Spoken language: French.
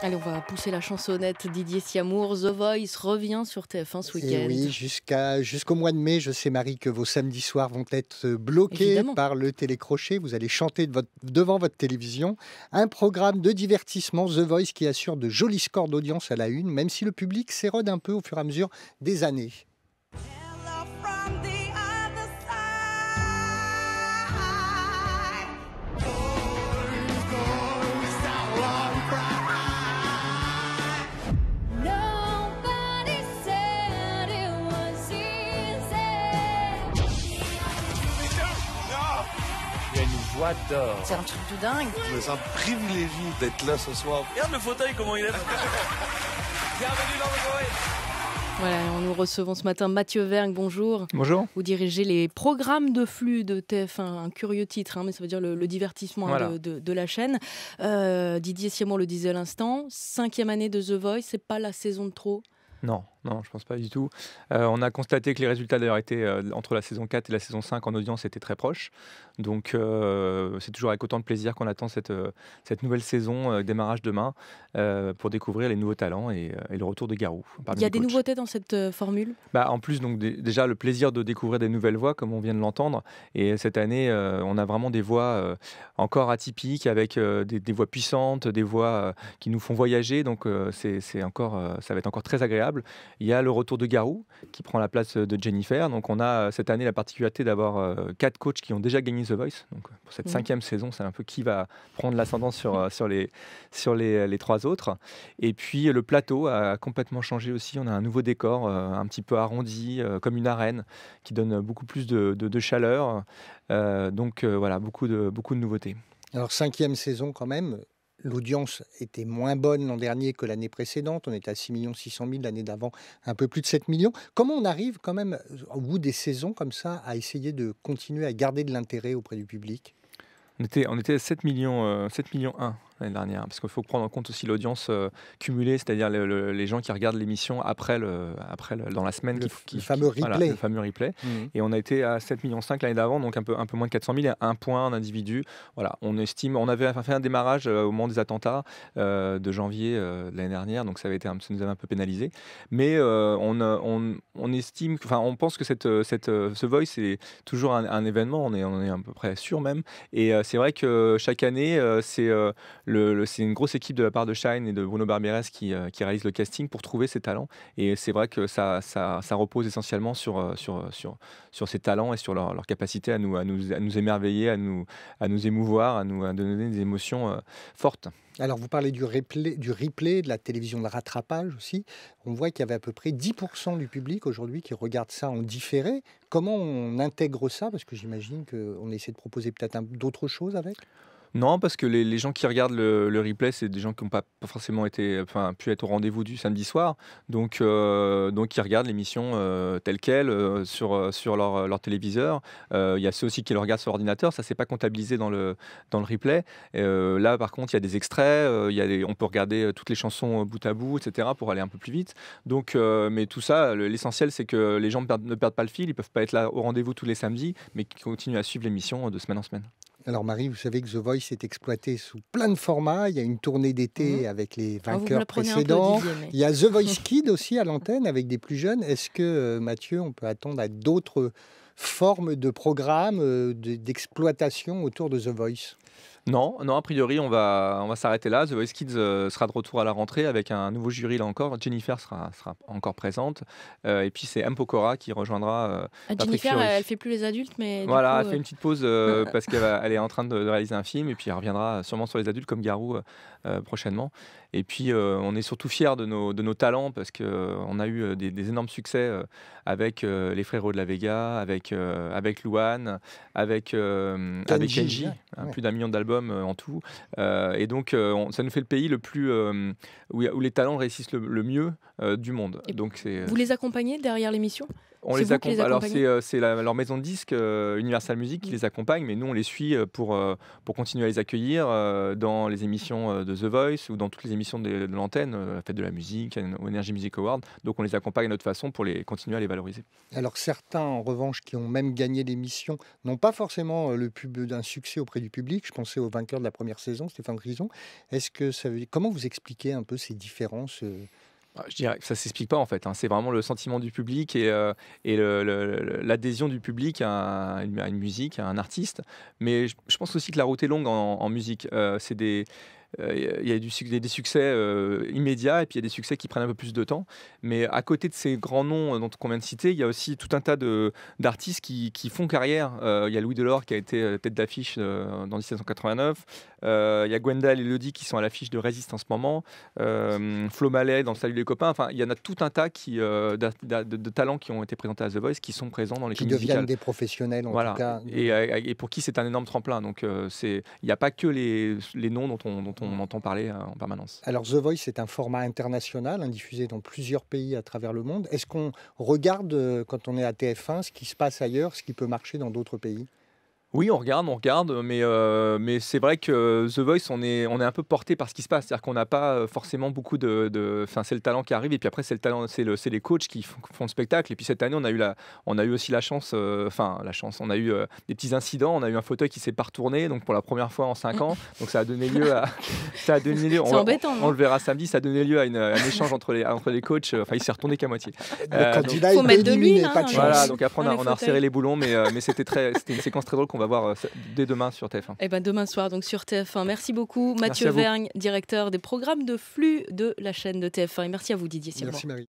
Allez, on va pousser la chansonnette Didier Siamour. The Voice revient sur TF1 ce eh week-end. Oui, jusqu'à, jusqu'au mois de mai, je sais Marie que vos samedis soirs vont être bloqués par le télécrochet. Vous allez chanter devant votre télévision. Un programme de divertissement, The Voice, qui assure de jolis scores d'audience à la une, même si le public s'érode un peu au fur et à mesure des années. C'est un truc de dingue. C'est un privilège d'être là ce soir. Regarde le fauteuil, comment il est. Bienvenue dans le Voice Voilà, nous recevons ce matin Mathieu Vergne, bonjour. Bonjour. Vous dirigez les programmes de flux de TF1, un curieux titre, hein, mais ça veut dire le, divertissement hein, de, la chaîne. Euh, Didier Siemon le disait à l'instant, cinquième année de The Voice, c'est pas la saison de trop Non, non, je pense pas du tout. Euh, on a constaté que les résultats d'ailleurs étaient euh, entre la saison 4 et la saison 5 en audience étaient très proches. Donc euh, c'est toujours avec autant de plaisir qu'on attend cette, cette nouvelle saison, démarrage demain, pour découvrir les nouveaux talents et, le retour de Garou. Il y a des nouveautés dans cette formule bah, En plus, donc, déjà le plaisir de découvrir des nouvelles voix, comme on vient de l'entendre. Et cette année, on a vraiment des voix encore atypiques, avec des, des, voix puissantes, des voix qui nous font voyager. Donc c'est encore, ça va être encore très agréable. Il y a le retour de Garou qui prend la place de Jennifer. Donc on a euh, cette année la particularité d'avoir euh, quatre coachs qui ont déjà gagné The Voice. Donc euh, pour cette mmh. cinquième saison, c'est un peu qui va prendre l'ascendance sur, sur, les, sur les, trois autres. Et puis le plateau a complètement changé aussi. On a un nouveau décor, un petit peu arrondi, comme une arène, qui donne beaucoup plus de, chaleur. donc voilà, beaucoup de, beaucoup de nouveautés. Alors cinquième saison quand même, L'audience était moins bonne l'an dernier que l'année précédente. On était à 6 600 000 l'année d'avant, un peu plus de 7 millions. Comment on arrive quand même, euh, au bout des saisons comme ça, à essayer de continuer à garder de l'intérêt auprès du public on était, on était à 7 millions, 7 euh, millions 1 l'année dernière, parce qu'il faut prendre en compte aussi l'audience euh, cumulée, c'est-à-dire les gens qui regardent l'émission après, le, après le, dans la semaine. Le, qui, fameux replay. Mmh. Et on a été à 7,5 millions l'année d'avant, donc un peu, un peu moins de 400 000, un point, un individu. Voilà, on estime, on avait fait un démarrage euh, au moment des attentats euh, de janvier de l'année dernière, donc ça, avait été, ça nous avait un peu pénalisé. Mais on, on, on, estime, enfin on pense que cette, cette, ce Voice, est toujours un, un, événement, on est, on est à peu près sûr même. Et c'est vrai que chaque année, c'est c'est une grosse équipe de la part de Shine et de Bruno Barberes qui, euh, réalise le casting pour trouver ces talents. Et c'est vrai que ça, repose essentiellement sur, ces euh, euh, talents et sur leur, capacité à nous, émerveiller, à nous, émouvoir, à nous donner des émotions fortes. Alors, vous parlez du replay, du replay, de la télévision de rattrapage aussi. On voit qu'il y avait à peu près 10% du public aujourd'hui qui regarde ça en différé. Comment on intègre ça Parce que j'imagine qu'on essaie de proposer peut-être d'autres choses avec non, parce que les, gens qui regardent le, replay, c'est des gens qui n'ont pas, forcément été, enfin, pu être au rendez-vous du samedi soir. Donc, euh, donc ils regardent l'émission euh, telle qu'elle euh, sur, sur leur, téléviseur. Il y a ceux aussi qui le regardent sur l'ordinateur. Ça, s'est pas comptabilisé dans le, dans le replay. là, par contre, il y a des extraits. Y a on peut regarder toutes les chansons bout à bout, etc., pour aller un peu plus vite. Donc, mais tout ça, l'essentiel, c'est que les gens ne perdent, pas le fil. Ils peuvent pas être là au rendez-vous tous les samedis, mais qu'ils continuent à suivre l'émission de semaine en semaine. Alors Marie, vous savez que The Voice est exploité sous plein de formats. Il y a une tournée d'été mhm. avec les oh, vainqueurs précédents. Il y a The Voice Kid aussi à l'antenne avec des plus jeunes. Est-ce que euh, Mathieu, on peut attendre à d'autres formes de programmes, euh, d'exploitation autour de The Voice non, non, a priori, on va, on va s'arrêter là. The Voice Kids euh, sera de retour à la rentrée avec un nouveau jury là encore. Jennifer sera, sera encore présente. Euh, et puis c'est M. qui rejoindra. Euh, ah, Jennifer, elle elle fait plus les adultes, mais. Voilà, elle fait une petite pause parce qu'elle est en train de, réaliser un film et puis elle reviendra sûrement sur les adultes comme Garou prochainement. Et puis on est surtout fiers de nos, de nos talents parce qu'on a eu des, énormes succès avec Les Frérots de la Vega, avec, avec Louane, avec, avec Kenji, hein, plus d'un million d'albums euh, en tout. Euh, et donc, euh, ça nous fait le pays le plus où, les talents réussissent le, mieux du monde. Et donc, vous les accompagnez derrière l'émission on les, accompagne. Alors, c'est euh, leur maison de disques, euh, Universal Music, qui les accompagne, mais nous, on les suit euh, pour, pour continuer à les accueillir dans les émissions de The Voice ou dans toutes les émissions de, l'antenne, la Fête de la musique, Energy Music Award. Donc, on les accompagne de notre façon pour les continuer à les valoriser. Alors, certains, en revanche, qui ont même gagné l'émission, n'ont pas forcément le pub d'un succès auprès du public. Je pensais au vainqueur de la première saison, Stéphane Grison. Est-ce que ça veut... Comment vous expliquez un peu ces différences bah, je dirais que ça ne s'explique pas en fait. Hein. C'est vraiment le sentiment du public et, euh, l'adhésion du public à, une musique, à un artiste. Mais je, pense aussi que la route est longue en, musique. Euh, c'est des, euh, il y a, du, des succès euh, immédiats et puis il y a des succès qui prennent un peu plus de temps. Mais à côté de ces grands noms euh, dont on vient de citer, il y a aussi tout un tas d'artistes qui, qui, font carrière. il y a Louis Delors qui a été tête d'affiche dans 1789. il y a Gwendal et Lodi qui sont à l'affiche de Résiste en ce moment. Flo Mallet dans Salut les copains. Enfin, il y en a tout un tas qui, de, talents qui ont été présentés à The Voice qui sont présents dans les Qui deviennent des professionnels en tout cas. Et, et pour qui c'est un énorme tremplin. Donc, il n'y a pas que les, les noms dont on, on entend parler euh, en permanence. Alors The Voice est un format international, hein, diffusé dans plusieurs pays à travers le monde. Est-ce qu'on regarde euh, quand on est à TF1 ce qui se passe ailleurs, ce qui peut marcher dans d'autres pays oui, on regarde, on regarde, mais, euh, mais c'est vrai que The Voice, on est, on est un peu porté par ce qui se passe. C'est-à-dire qu'on n'a pas euh, forcément beaucoup de. Enfin, c'est le talent qui arrive, et puis après, c'est le talent, c'est les coachs qui font, le spectacle. Et puis cette année, on a eu, la, on a eu aussi la chance, euh, enfin, la chance, on a eu des petits incidents, on a eu un fauteuil qui s'est pas retourné, donc pour la première fois en 5 ans. Donc ça a donné lieu à. ça a donné lieu, on, on, le verra samedi, ça a donné lieu à, une, un échange entre les, entre les coachs. Enfin, il s'est retourné qu'à moitié. il faut mettre de lui, hein. Voilà, donc après, on a, resserré les boulons, mais, c'était c'était une séquence très drôle on va voir euh, dès demain sur TF1 Eh ben demain soir, donc sur TF1. Merci beaucoup, Mathieu Vergne, directeur des programmes de flux de la chaîne de TF1. merci à vous, Didier Merci, Marie.